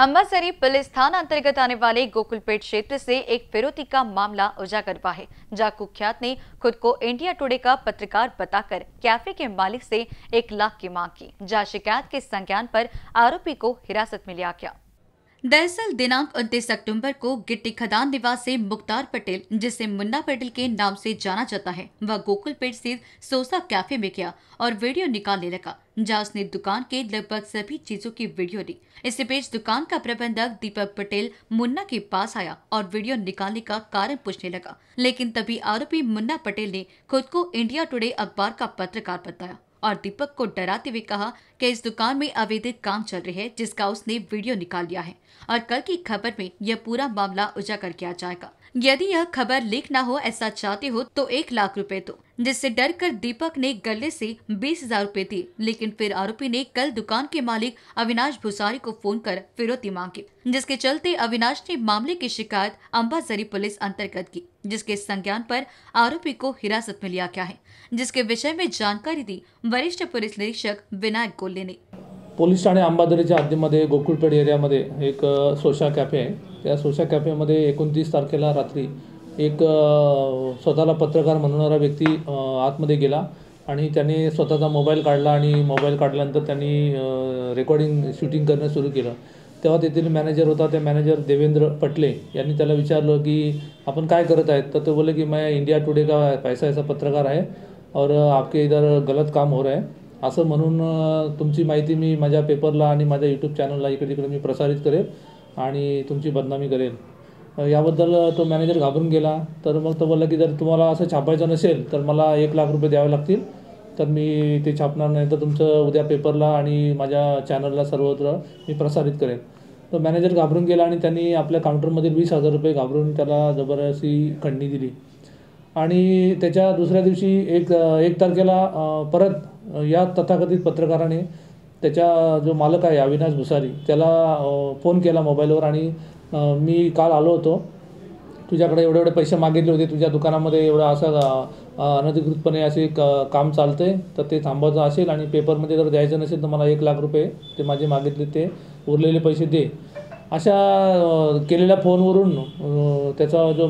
अम्बासरी police थाना अंतर्गत आने वाले गोकुलपेट क्षेत्र से एक फिरौती का मामला उजागर हुआ है जहाँ कुख्यात ने खुद को इंडिया टुडे का पत्रकार बताकर कैफे के मालिक से एक लाख की मांग की जहाँ शिकायत के संज्ञान पर आरोपी को हिरासत में लिया गया दरअसल दिनांक उनतीस अक्टूबर को गिट्टी खदान निवासी मुख्तार पटेल जिसे मुन्ना पटेल के नाम से जाना जाता है वह गोकुलपेट स्थित सोसा कैफे में गया और वीडियो निकालने लगा जहाँ उसने दुकान के लगभग सभी चीजों की वीडियो ली इसी बीच दुकान का प्रबंधक दीपक पटेल मुन्ना के पास आया और वीडियो निकालने का कारण पूछने लगा लेकिन तभी आरोपी मुन्ना पटेल ने खुद को इंडिया टुडे अखबार का पत्रकार बताया और दीपक को डराते हुए कहा कि इस दुकान में अवैध काम चल रहे है जिसका उसने वीडियो निकाल लिया है और कल की खबर में यह पूरा मामला उजागर किया जाएगा यदि यह खबर लीक ना हो ऐसा चाहते हो तो एक लाख रुपए दो जिससे डर कर दीपक ने गले से बीस हजार रूपए दिए लेकिन फिर आरोपी ने कल दुकान के मालिक अविनाश भुसारी को फोन कर फिरौती मांगी जिसके चलते अविनाश ने मामले की शिकायत अम्बाजरी पुलिस अंतर्गत की जिसके संज्ञान पर आरोपी को हिरासत में लिया गया है जिसके विषय में जानकारी दी वरिष्ठ पुलिस निरीक्षक विनायक गोले ने अंबादरी ठाणे अंबाझरीच्या हद्दीमध्ये गोकुळपेठ एरियामध्ये एक सोशा कैफे त्या सोशा कॅफेमध्ये एकोणतीस तारखेला रात्री एक स्वतःला पत्रकार म्हणणारा व्यक्ती आतमध्ये गेला आणि त्याने स्वतःचा मोबाईल काढला आणि मोबाईल काढल्यानंतर त्यांनी रेकॉर्डिंग शूटिंग करणं सुरू केलं तेव्हा तेथील मॅनेजर होता त्या मॅनेजर देवेंद्र पटले यांनी त्याला विचारलं की आपण काय करत आहेत तर तो बोलले की मैं इंडिया टुडे का पैसा ऐसा पत्रकार आहे और आपके इधर गलत काम हो रहा है असं म्हणून तुमची माहिती मी माझ्या पेपरला आणि माझ्या यूट्यूब चॅनलला इकडे तिकडे मी प्रसारित करेल आणि तुमची बदनामी करेल याबद्दल तो मॅनेजर घाबरून गेला तर मग तो बोलला की जर तुम्हाला असं छापायचं नसेल तर मला एक लाख रुपये द्यावे लागतील तर मी ते छापणार नाही तर तुमचं उद्या पेपरला आणि माझ्या चॅनलला सर्वत्र मी प्रसारित करेन तो मॅनेजर घाबरून गेला आणि त्यांनी आपल्या काउंटरमधील वीस हजार रुपये घाबरून त्याला जबरदस्ती खंडणी दिली आणि त्याच्या दुसऱ्या दिवशी एक एक तारखेला परत या तथाकथित पत्रकाराने त्याच्या जो मालक आहे अविनाश भुसारी त्याला फोन केला मोबाईलवर आणि मी काल आलो होतो तुझ्याकडे एवढे एवढे पैसे मागितले होते तुझ्या दुकानामध्ये एवढा असं अनधिकृतपणे असे क काम चालते तर ते थांबवायचं असेल आणि पेपरमध्ये जर द्यायचं नसेल तर मला एक लाख रुपये ते माझे मागितले ते उरलेले पैसे दे अशा केलेल्या फोनवरून त्याचा जो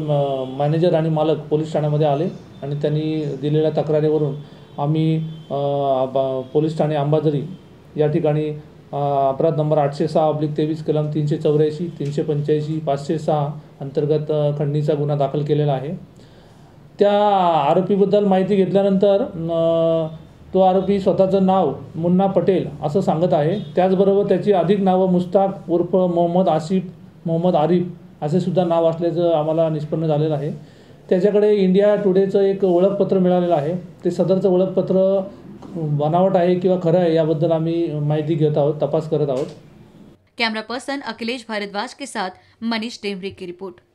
मॅनेजर आणि मालक पोलीस ठाण्यामध्ये आले आणि त्यांनी दिलेल्या तक्रारीवरून आम्ही पोलीस ठाणे अंबाझरी या ठिकाणी अपराध नंबर आठशे सहा अब्लिक तेवीस कलम तीनशे चौऱ्याऐंशी तीनशे पंच्याऐंशी पाचशे सहा अंतर्गत खंडणीचा गुन्हा दाखल केलेला आहे त्या आरोपीबद्दल माहिती घेतल्यानंतर तो आरोपी स्वतःचं नाव मुन्ना पटेल असं सांगत आहे त्याचबरोबर त्याची अधिक नावं मुस्ताक उर्फ मोहम्मद आसिफ मोहम्मद आरिफ असे सुद्धा नाव असल्याचं आम्हाला निष्पन्न झालेलं आहे त्याच्याकडे इंडिया टुडेचं एक ओळखपत्र मिळालेलं आहे ते सदरचं ओळखपत्र बनावट आहे किंवा खरं आहे याबद्दल आम्ही माहिती घेत आहोत तपास करत आहोत कॅमेरा पर्सन अखिलेश भारद्वाज के साथ मनीष टेमरे की रिपोर्ट